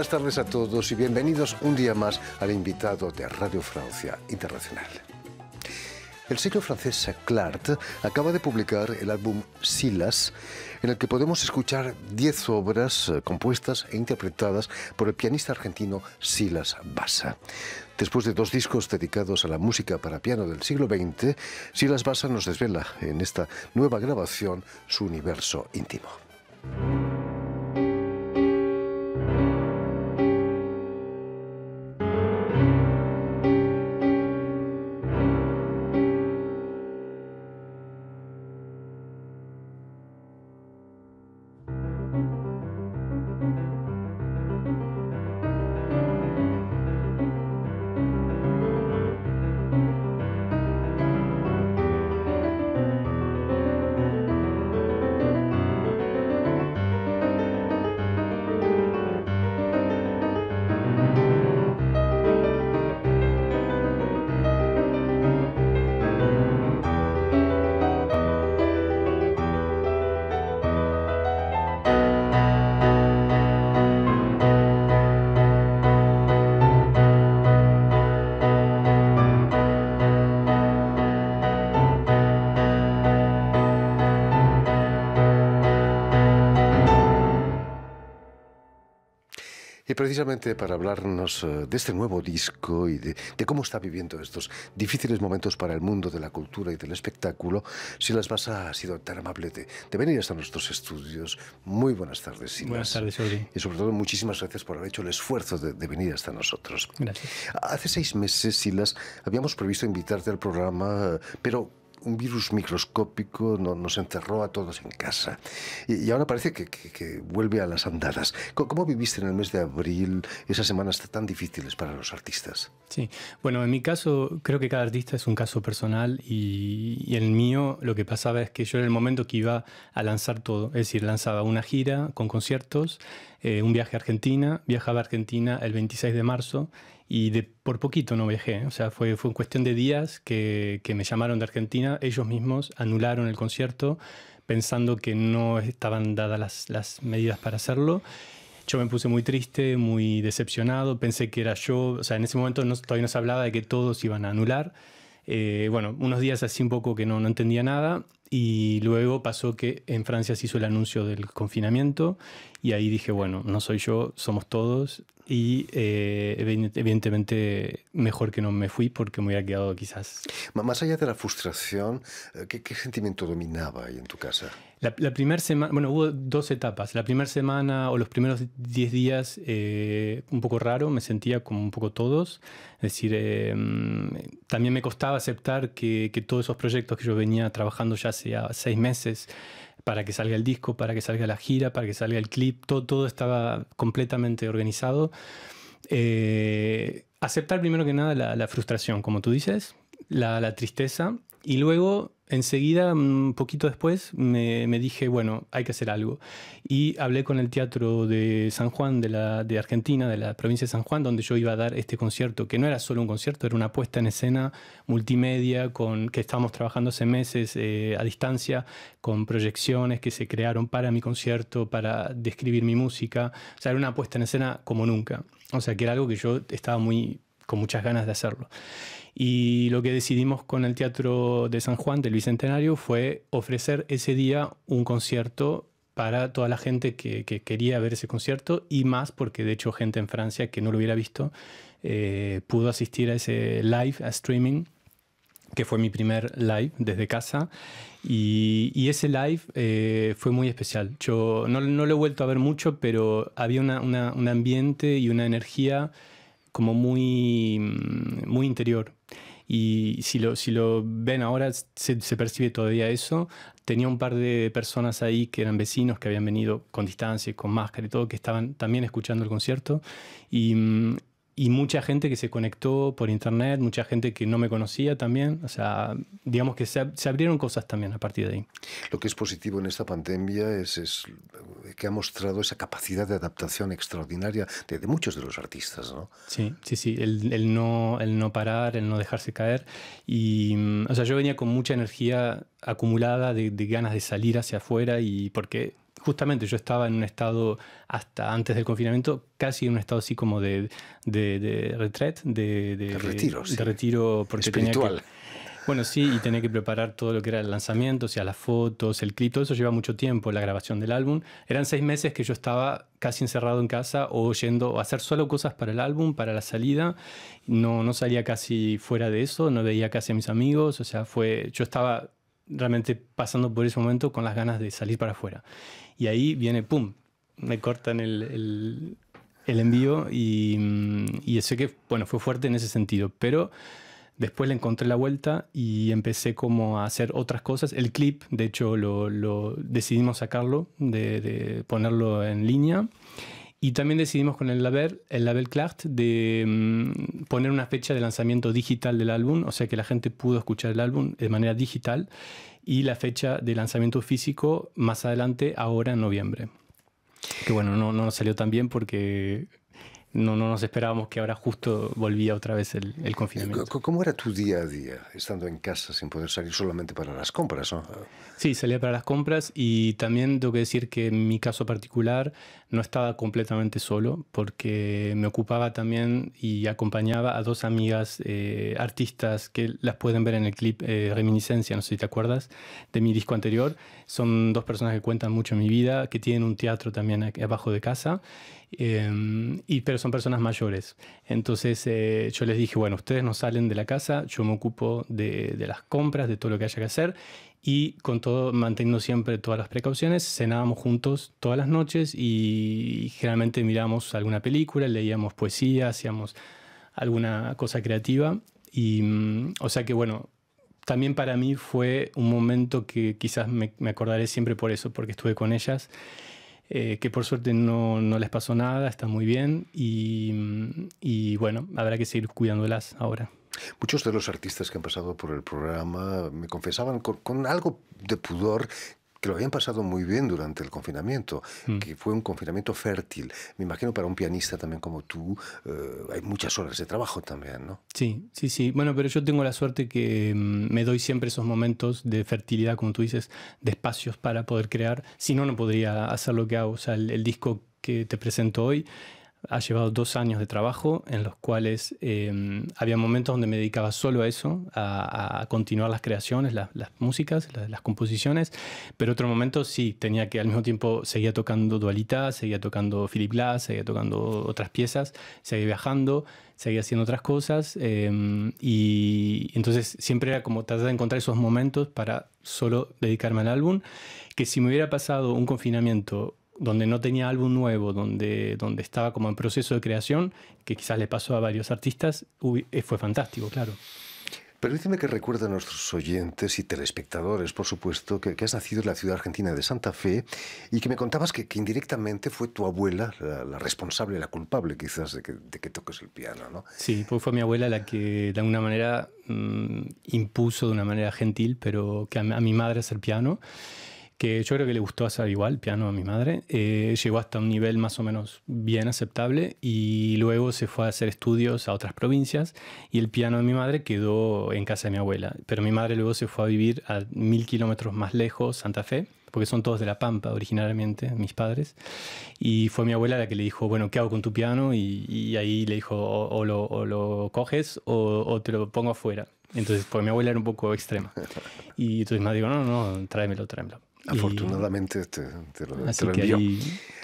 buenas tardes a todos y bienvenidos un día más al invitado de Radio Francia Internacional. El sello francés Clart acaba de publicar el álbum Silas, en el que podemos escuchar 10 obras eh, compuestas e interpretadas por el pianista argentino Silas Bassa. Después de dos discos dedicados a la música para piano del siglo XX, Silas Bassa nos desvela en esta nueva grabación su universo íntimo. Y precisamente para hablarnos eh, de este nuevo disco y de, cómo está viviendo estos difíciles momentos para el mundo de la cultura y del espectáculo, Silas Basa ha sido tan amable de, venir hasta nuestros estudios. Muy buenas tardes, Silas. Buenas tardes, Jordi. Y sobre todo, muchísimas gracias por haber hecho el esfuerzo de, venir hasta nosotros. Gracias. Hace seis meses, Silas, habíamos previsto invitarte al programa, eh, pero un virus microscópico nos encerró a todos en casa y, ahora parece que, vuelve a las andadas. ¿Cómo, viviste en el mes de abril esas semanas tan difíciles para los artistas? Sí, bueno, en mi caso creo que cada artista es un caso personal y, y el mío lo que pasaba es que yo en el momento que iba a lanzar todo, es decir, lanzaba una gira con conciertos, eh, un viaje a Argentina, viajaba a Argentina el 26 de marzo y de, por poquito no viajé, ¿eh? o sea, fue, fue cuestión de días que, me llamaron de Argentina, ellos mismos anularon el concierto pensando que no estaban dadas las, medidas para hacerlo yo me puse muy triste, muy decepcionado, pensé que era yo, o sea, en ese momento no, todavía no se hablaba de que todos iban a anular. Eh, bueno, unos días así un poco que no, no entendía nada y luego pasó que en Francia se hizo el anuncio del confinamiento y ahí dije, bueno, no soy yo, somos todos. Y eh, evidentemente mejor que no me fui porque me hubiera quedado quizás. Más allá de la frustración, eh, ¿qué, qué sentimiento dominaba ahí en tu casa? La, primera semana, bueno, hubo dos etapas. La primera semana o los primeros 10 días, eh, un poco raro, me sentía como un poco todos. Es decir, em, también me costaba aceptar que, todos esos proyectos que yo venía trabajando ya hacía ah, seis meses, para que salga el disco, para que salga la gira, para que salga el clip, todo, todo estaba completamente organizado. Eh, aceptar primero que nada la, frustración, como tú dices, la, tristeza. Y luego, enseguida, un poquito después, me, dije, bueno, hay que hacer algo. Y hablé con el Teatro de San Juan, de, la, de Argentina, de la provincia de San Juan, donde yo iba a dar este concierto, que no era solo un concierto, era una puesta en escena multimedia con, que estábamos trabajando hace meses eh, a distancia, con proyecciones que se crearon para mi concierto, para describir mi música. O sea, era una puesta en escena como nunca. O sea, que era algo que yo estaba muy con muchas ganas de hacerlo. Y lo que decidimos con el Teatro de San Juan del Bicentenario fue ofrecer ese día un concierto para toda la gente que, quería ver ese concierto y más porque de hecho gente en Francia que no lo hubiera visto eh, pudo asistir a ese live, a streaming que fue mi primer live desde casa. Y, ese live eh, fue muy especial. Yo no, no, lo he vuelto a ver mucho, pero había un ambiente y una energía como muy, mm, muy interior. Y si lo, si lo ven ahora, se, percibe todavía eso. Tenía un par de personas ahí que eran vecinos, que habían venido con distancia, con máscara y todo, que estaban también escuchando el concierto. Y mm, y mucha gente que se conectó por internet, mucha gente que no me conocía también. O sea, digamos que se, abrieron cosas también a partir de ahí. Lo que es positivo en esta pandemia es, es que ha mostrado esa capacidad de adaptación extraordinaria de, muchos de los artistas, ¿no? Sí, sí, sí. El, el, no, el no parar, el no dejarse caer. Y, mm, o sea, yo venía con mucha energía acumulada de, de ganas de salir hacia afuera y porque justamente yo estaba en un estado, hasta antes del confinamiento, casi en un estado así como de, de, de de, de retiro. porque Espiritual. Tenía que, bueno, sí, y tenía que preparar todo lo que era el lanzamiento, o sea, las fotos, el clip, todo eso lleva mucho tiempo, la grabación del álbum. Eran seis meses que yo estaba casi encerrado en casa o yendo a hacer solo cosas para el álbum, para la salida. No, no salía casi fuera de eso, no veía casi a mis amigos, o sea, fue, yo estaba realmente pasando por ese momento con las ganas de salir para afuera. Y ahí viene, ¡pum! Me cortan el, envío y, y sé que, bueno, fue fuerte en ese sentido, pero... Después le encontré la vuelta y empecé como a hacer otras cosas. El clip, de hecho, lo, decidimos sacarlo, de, ponerlo en línea. Y también decidimos con el label, el label de mm, poner una fecha de lanzamiento digital del álbum, o sea que la gente pudo escuchar el álbum de manera digital y la fecha de lanzamiento físico más adelante, ahora en noviembre. Que bueno, no, no salió tan bien porque no, no nos esperábamos que ahora justo volvía otra vez el, confinamiento. ¿Cómo era tu día a día estando en casa sin poder salir solamente para las compras? ¿no? Sí, salía para las compras y también tengo que decir que en mi caso particular no estaba completamente solo porque me ocupaba también y acompañaba a dos amigas eh, artistas que las pueden ver en el clip eh, Reminiscencia, no sé si te acuerdas, de mi disco anterior. Son dos personas que cuentan mucho en mi vida, que tienen un teatro también abajo de casa, em, y, pero son personas mayores. Entonces eh, yo les dije, bueno, ustedes no salen de la casa, yo me ocupo de, de las compras, de todo lo que haya que hacer, y con todo manteniendo siempre todas las precauciones, cenábamos juntos todas las noches y, generalmente mirábamos alguna película, leíamos poesía, hacíamos alguna cosa creativa y mm, o sea que bueno, también para mí fue un momento que quizás me, acordaré siempre por eso, porque estuve con ellas, eh, que por suerte no, les pasó nada, están muy bien y, bueno, habrá que seguir cuidándolas ahora. Muchos de los artistas que han pasado por el programa me confesaban con, algo de pudor que lo habían pasado muy bien durante el confinamiento, mm. que fue un confinamiento fértil. Me imagino para un pianista también como tú, eh, hay muchas horas de trabajo también, ¿no? Sí, sí, sí. Bueno, pero yo tengo la suerte que mm, me doy siempre esos momentos de fertilidad, como tú dices, de espacios para poder crear. Si no, no podría hacer lo que hago. O sea, el disco que te presento hoy ha llevado dos años de trabajo en los cuales em, había momentos donde me dedicaba solo a eso, a, continuar las creaciones, las músicas, las composiciones, pero otro momento sí, tenía que al mismo tiempo seguía tocando dualitas, seguía tocando Philip Glass, seguía tocando otras piezas, seguía viajando, seguía haciendo otras cosas em, y entonces siempre era como tratar de encontrar esos momentos para solo dedicarme al álbum, que si me hubiera pasado un confinamiento donde no tenía álbum nuevo, donde, donde estaba como en proceso de creación, que quizás le pasó a varios artistas, eh, fue fantástico, claro. Pero Permíteme que recuerda a nuestros oyentes y telespectadores, por supuesto, que, has nacido en la ciudad argentina de Santa Fe y que me contabas que, indirectamente fue tu abuela la, responsable, la culpable quizás de que, toques el piano, ¿no? Sí, pues fue mi abuela la que de alguna manera mm, impuso de una manera gentil, pero que a, a mi madre es el piano que yo creo que le gustó hacer igual, piano a mi madre, eh, llegó hasta un nivel más o menos bien aceptable y luego se fue a hacer estudios a otras provincias y el piano de mi madre quedó en casa de mi abuela, pero mi madre luego se fue a vivir a mil kilómetros más lejos, Santa Fe, porque son todos de La Pampa originalmente, mis padres, y fue mi abuela la que le dijo, bueno, ¿qué hago con tu piano? Y, ahí le dijo, o, lo, coges o, o, te lo pongo afuera. Entonces, pues mi abuela era un poco extrema. Y entonces me dijo, no, no, tráemelo, tráemelo. Afortunadamente te, lo, envío.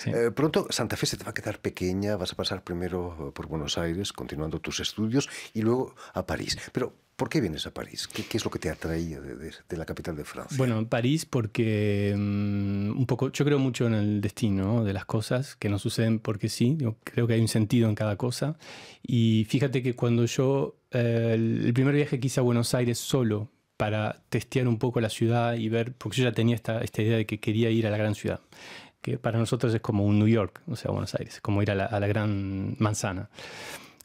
Eh, pronto Santa Fe se te va a quedar pequeña, vas a pasar primero eh, por Buenos Aires, continuando tus estudios, y luego a París. Pero, ¿por qué vienes a París? ¿Qué, qué es lo que te atraía de, la capital de Francia? Bueno, París porque mm, un poco, yo creo mucho en el destino de las cosas, que no suceden porque sí, yo creo que hay un sentido en cada cosa. Y fíjate que cuando yo, eh, el primer viaje que hice a Buenos Aires solo, para testear un poco la ciudad y ver, porque yo ya tenía esta, idea de que quería ir a la gran ciudad, que para nosotros es como un New York, o sea, Buenos Aires, como ir a la, gran manzana.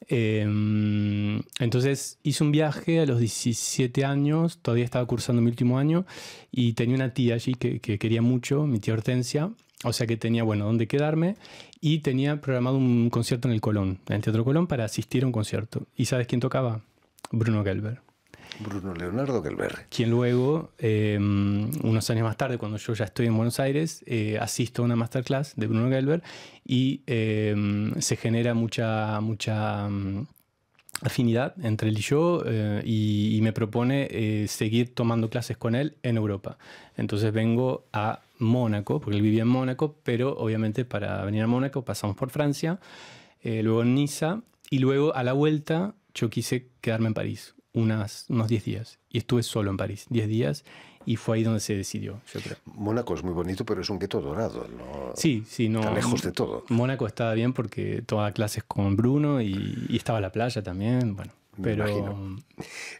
Em, entonces hice un viaje a los 17 años, todavía estaba cursando mi último año y tenía una tía allí que, que quería mucho, mi tía Hortensia, o sea que tenía, bueno, dónde quedarme y tenía programado un concierto en el Colón, en el Teatro Colón, para asistir a un concierto. ¿Y sabes quién tocaba? Bruno Gelber. Bruno Leonardo Gelber Quien luego, em, unos años más tarde, cuando yo ya estoy en Buenos Aires, eh, asisto a una masterclass de Bruno Gelber y em, se genera mucha, mucha em, afinidad entre él y yo eh, y, me propone eh, seguir tomando clases con él en Europa. Entonces vengo a Mónaco, porque él vivía en Mónaco, pero obviamente para venir a Mónaco pasamos por Francia, luego en Niza y luego a la vuelta yo quise quedarme en París unas, unos 10 días. Y estuve solo en París, 10 días, y fue ahí donde se decidió, Mónaco es muy bonito, pero es un gueto dorado, Sí, sí, no. Está mm, lejos de todo. Mónaco estaba bien porque tomaba clases con Bruno y, estaba la playa también, bueno. Me pero... Imagino.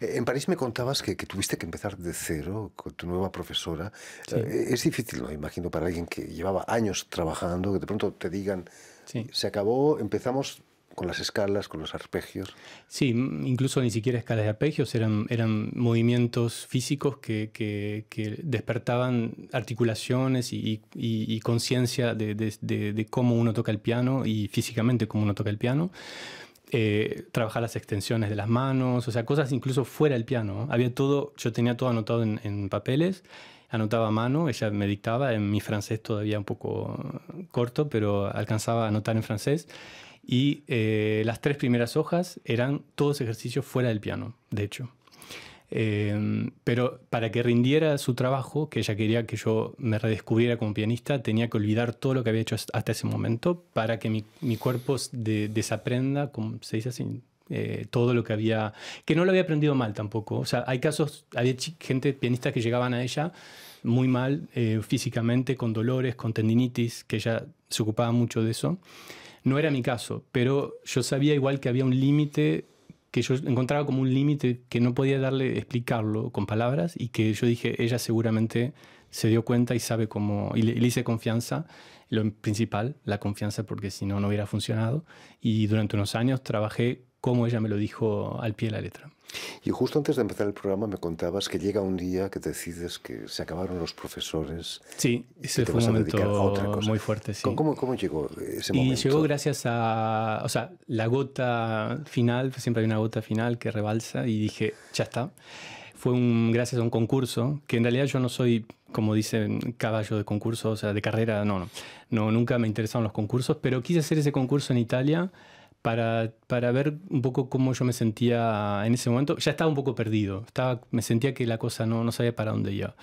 Eh, en París me contabas que, que, tuviste que empezar de cero con tu nueva profesora. Eh, es difícil, lo Imagino para alguien que llevaba años trabajando, que de pronto te digan, se acabó, empezamos con las escalas, con los arpegios. Sí, incluso ni siquiera escalas de arpegios, eran, eran movimientos físicos que, que, despertaban articulaciones y, y, conciencia de, de, cómo uno toca el piano y físicamente cómo uno toca el piano. Eh, trabajar las extensiones de las manos, o sea, cosas incluso fuera del piano. Había todo, yo tenía todo anotado en, en papeles anotaba a mano, ella me dictaba, en mi francés todavía un poco corto, pero alcanzaba a anotar en francés y eh, las tres primeras hojas eran todos ejercicios fuera del piano, de hecho. Em, pero para que rindiera su trabajo, que ella quería que yo me redescubriera como pianista, tenía que olvidar todo lo que había hecho hasta ese momento para que mi, cuerpo desaprenda, como se dice así, eh, todo lo que había, que no lo había aprendido mal tampoco. O sea, hay casos, había gente, pianistas que llegaban a ella muy mal eh, físicamente, con dolores, con tendinitis, que ella se ocupaba mucho de eso. No era mi caso, pero yo sabía igual que había un límite que yo encontraba como un límite que no podía darle, explicarlo con palabras y que yo dije, ella seguramente se dio cuenta y sabe cómo, y le, le hice confianza, lo principal, la confianza, porque si no, no hubiera funcionado. Y durante unos años trabajé como ella me lo dijo al pie de la letra. Y justo antes de empezar el programa me contabas que llega un día que decides que se acabaron los profesores. Sí, ese fue un momento muy fuerte. Sí. ¿Cómo, llegó ese momento? Y llegó gracias a, o sea, la gota final, siempre hay una gota final que rebalsa y dije, ya está. Fue un, gracias a un concurso, que en realidad yo no soy, como dicen, caballo de concurso, o sea, de carrera, no, no, no nunca me interesaron los concursos, pero quise hacer ese concurso en Italia para, ver un poco cómo yo me sentía en ese momento. Ya estaba un poco perdido, estaba, me sentía que la cosa no, no sabía para dónde iba.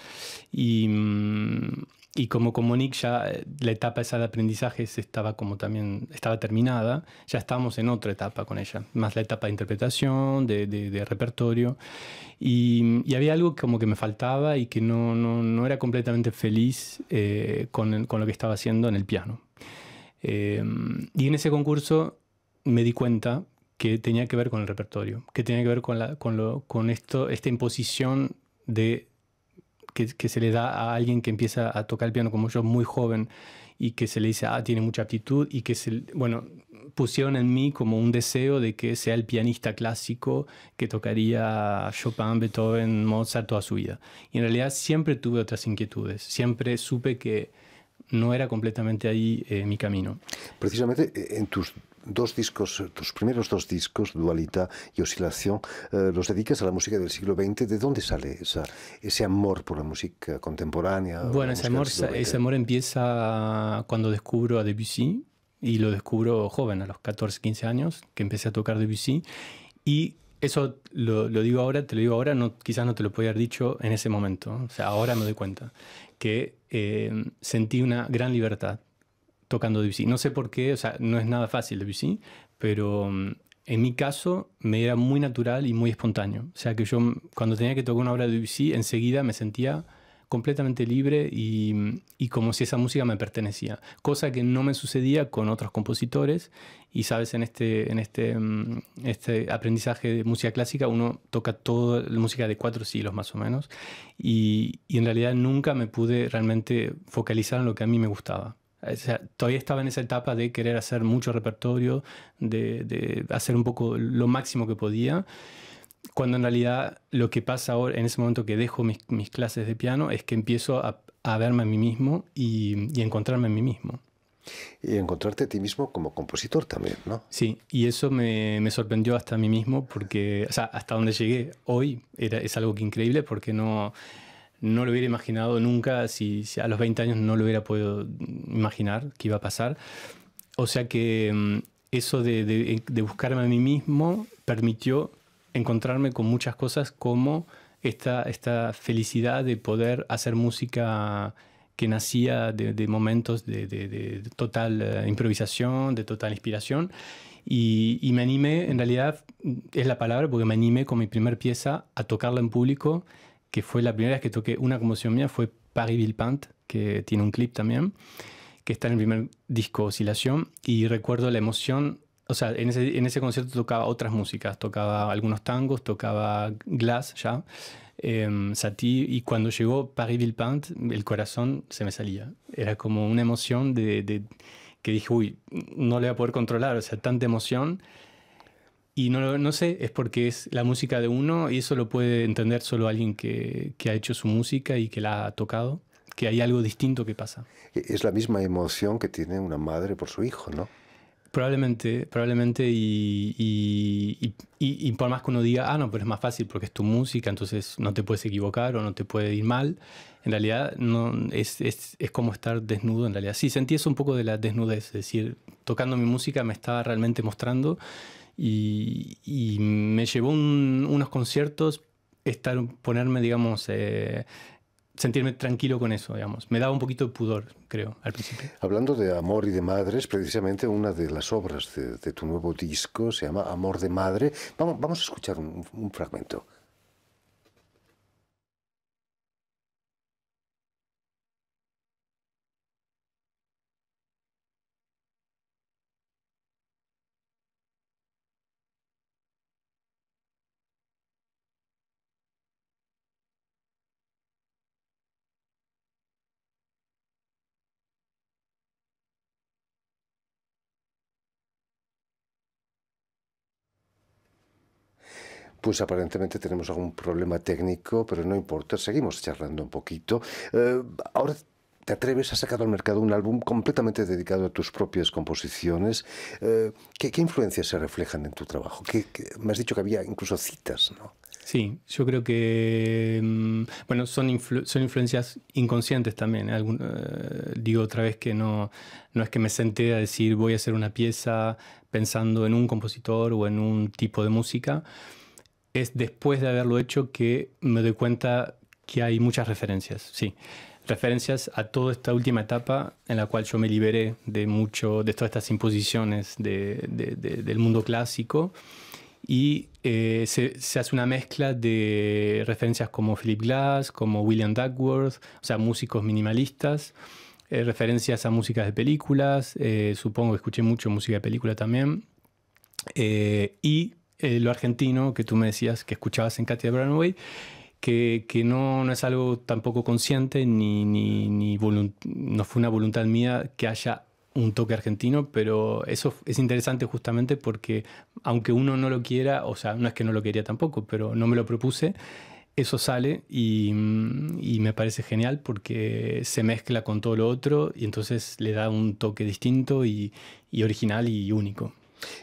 Y, mm, como como Nick ya eh, la etapa esa de aprendizaje estaba como también estaba terminada, ya estábamos en otra etapa con ella, más la etapa de interpretación, de, repertorio. Y, había algo como que me faltaba y que no, era completamente feliz eh, con, lo que estaba haciendo en el piano. Eh, y en ese concurso me di cuenta que tenía que ver con el repertorio, que tenía que ver con, esto, esta imposición de, que, se le da a alguien que empieza a tocar el piano como yo, muy joven, y que se le dice, ah, tiene mucha aptitud, y que se, bueno, pusieron en mí como un deseo de que sea el pianista clásico que tocaría Chopin, Beethoven, Mozart toda su vida. Y en realidad siempre tuve otras inquietudes, siempre supe que no era completamente ahí eh, mi camino. Precisamente eh, en tus dos discos, tus primeros dos discos, Dualita y Oscilación, eh, los dedicas a la música del siglo XX. ¿De dónde sale esa, ese amor por la música contemporánea? Bueno, ese amor, ese amor empieza cuando descubro a Debussy y lo descubro joven, a los 14, 15 años, que empecé a tocar Debussy. Y eso lo, lo, digo ahora, te lo digo ahora, no, quizás no te lo podía haber dicho en ese momento. O sea, ahora me doy cuenta que eh, sentí una gran libertad tocando Debussy. No sé por qué, o sea, no es nada fácil Debussy, pero mm, en mi caso me era muy natural y muy espontáneo. O sea, que yo mm, cuando tenía que tocar una obra de Debussy, enseguida me sentía completamente libre mm, y, como si esa música me pertenecía, cosa que no me sucedía con otros compositores y sabes, en este, en este, este aprendizaje de música clásica uno toca toda la música de cuatro siglos más o menos y, y en realidad nunca me pude realmente focalizar en lo que a mí me gustaba todavía estaba en esa etapa de querer hacer mucho repertorio, de, hacer un poco lo máximo que podía, cuando en realidad lo que pasa ahora, en ese momento que dejo mis, clases de piano, es que empiezo a, verme a mí mismo y, encontrarme a mí mismo. Y encontrarte a ti mismo como compositor también, ¿no? Sí, y eso me, sorprendió hasta a mí mismo, porque, hasta donde llegué hoy era, es algo que increíble porque no no lo hubiera imaginado nunca, si, a los 20 años no lo hubiera podido imaginar que iba a pasar. O sea que mm, eso de, buscarme a mí mismo permitió encontrarme con muchas cosas como esta, felicidad de poder hacer música que nacía de, momentos de, total eh, improvisación, de total inspiración. Y, me animé, en realidad es la palabra, porque me animé con mi primera pieza a tocarla en público que fue la primera vez que toqué una composición mía, fue Paris-Villepinte, que tiene un clip también, que está en el primer disco Oscilación, y recuerdo la emoción, o sea, en ese, concierto tocaba otras músicas, tocaba algunos tangos, tocaba Glass ya, eh, em, Satie, y cuando llegó Paris-Villepinte, el corazón se me salía, era como una emoción de, que dije, uy, no le voy a poder controlar, o sea, tanta emoción y no, no sé, es porque es la música de uno y eso lo puede entender solo alguien que, que, ha hecho su música y que la ha tocado, que hay algo distinto que pasa. E, es la misma emoción que tiene una madre por su hijo, ¿no? Probablemente, probablemente, y, y, y, y por más que uno diga, ah, no, pero es más fácil porque es tu música, entonces no te puedes equivocar o no te puede ir mal, en realidad no, es, es, es como estar desnudo, en realidad. Sí, sentí eso un poco de la desnudez, es decir, tocando mi música me estaba realmente mostrando y, me llevó unos conciertos estar, ponerme, digamos, eh, sentirme tranquilo con eso, digamos. Me daba un poquito de pudor, creo, al principio. Hablando de amor y de madres, precisamente una de las obras de, tu nuevo disco se llama Amor de Madre. Vamos, a escuchar un fragmento. pues aparentemente tenemos algún problema técnico, pero no importa, seguimos charlando un poquito. Eh, ahora te atreves, a sacar al mercado un álbum completamente dedicado a tus propias composiciones. Eh, ¿qué, influencias se reflejan en tu trabajo? me has dicho que había incluso citas, ¿no? Sí, yo creo que mm, bueno, son, son influencias inconscientes también. ¿eh? digo otra vez que no, no es que me senté a decir voy a hacer una pieza pensando en un compositor o en un tipo de música es después de haberlo hecho que me doy cuenta que hay muchas referencias, sí. Referencias a toda esta última etapa en la cual yo me liberé de mucho, de todas estas imposiciones del mundo clásico. Y eh, se, hace una mezcla de referencias como Philip Glass, como William Duckworth, o sea, músicos minimalistas, eh, referencias a músicas de películas, eh, supongo que escuché mucho música de película también, y eh, lo argentino que tú me decías que escuchabas en Katia Branway, que, que no, es algo tampoco consciente ni, no fue una voluntad mía que haya un toque argentino, pero eso es interesante justamente porque aunque uno no lo quiera, o sea, no es que no lo quería tampoco, pero no me lo propuse, eso sale y, me parece genial porque se mezcla con todo lo otro y entonces le da un toque distinto y original y único.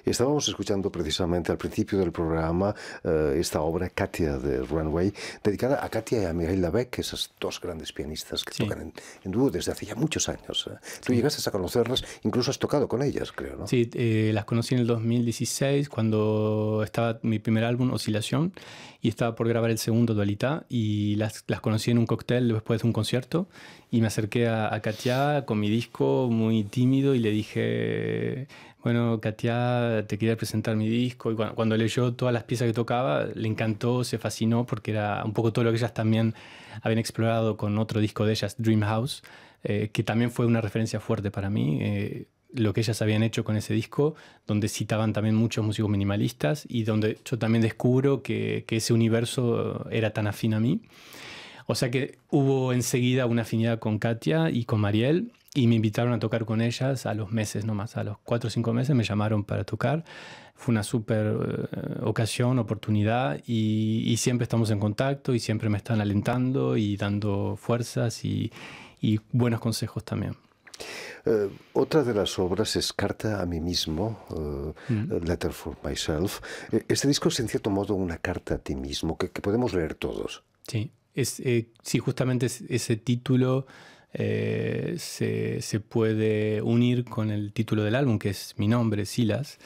Estábamos escuchando precisamente al principio del programa eh, esta obra Katia de Runway, dedicada a Katia y a Miguel Labec, esas dos grandes pianistas que tocan en, en, dúo desde hace ya muchos años. Eh. Tú llegaste a conocerlas, incluso has tocado con ellas, creo, ¿no? Sí, eh, las conocí en el 2016 cuando estaba mi primer álbum, Oscilación, y estaba por grabar el segundo, Dualidad, y las, las conocí en un cóctel después de un concierto, y me acerqué a Katia con mi disco muy tímido y le dije, bueno, Katia te quería presentar mi disco. Y cuando, leyó todas las piezas que tocaba, le encantó, se fascinó, porque era un poco todo lo que ellas también habían explorado con otro disco de ellas, Dream House, eh, que también fue una referencia fuerte para mí. Eh, lo que ellas habían hecho con ese disco, donde citaban también muchos músicos minimalistas y donde yo también descubro que, que ese universo era tan afín a mí. O sea que hubo enseguida una afinidad con Katia y con Mariel y me invitaron a tocar con ellas a los meses más, a los cuatro o cinco meses me llamaron para tocar. Fue una súper eh, ocasión, oportunidad y, siempre estamos en contacto y siempre me están alentando y dando fuerzas y, buenos consejos también. Eh, otra de las obras es Carta a mí mismo, eh, mm. Letter for Myself. Este disco es en cierto modo una carta a ti mismo que, podemos leer todos. Sí, es, justamente ese título eh, se, puede unir con el título del álbum, que es mi nombre, Silas,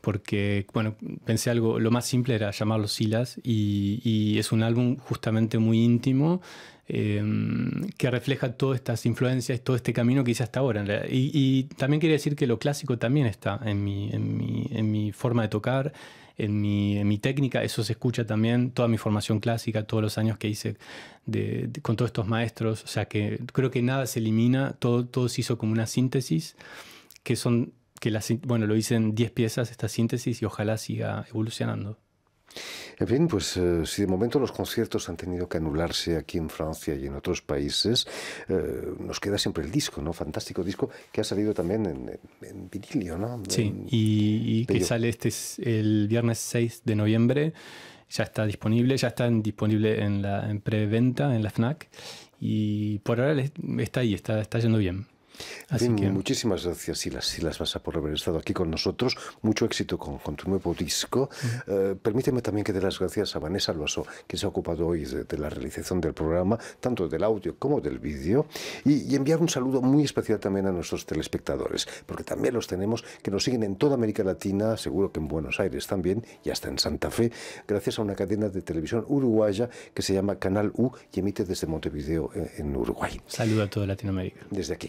porque, bueno, pensé algo, lo más simple era llamarlo Silas, y, es un álbum justamente muy íntimo, em, que refleja todas estas influencias, todo este camino que hice hasta ahora. Y, también quería decir que lo clásico también está en en mi, en mi forma de tocar en mi, mi técnica, eso se escucha también, toda mi formación clásica, todos los años que hice de, con todos estos maestros, o sea que creo que nada se elimina, todo, todo se hizo como una síntesis, que son, que bueno, lo hice en 10 piezas esta síntesis y ojalá siga evolucionando. Bien, pues eh, si de momento los conciertos han tenido que anularse aquí en Francia y en otros países, eh, nos queda siempre el disco, ¿no? Fantástico disco que ha salido también en, en ¿no? Sí, y, que sale este es el viernes 6 de noviembre. Ya está disponible, ya está disponible en la en preventa, en la FNAC. Y por ahora está ahí, está, está yendo bien. Así Bien, Muchísimas gracias, Silas, Silas Basa, por haber estado aquí con nosotros. Mucho éxito con, tu nuevo disco. Eh, permíteme también que dé las gracias a Vanessa Loaso, que se ha ocupado hoy de, la realización del programa, tanto del audio como del vídeo, y, enviar un saludo muy especial también a nuestros telespectadores, porque también los tenemos que nos siguen en toda América Latina, seguro que en Buenos Aires también, y hasta en Santa Fe, gracias a una cadena de televisión uruguaya que se llama Canal U y emite desde Montevideo, en, eh, en Uruguay. Saludo a toda Latinoamérica. Desde aquí.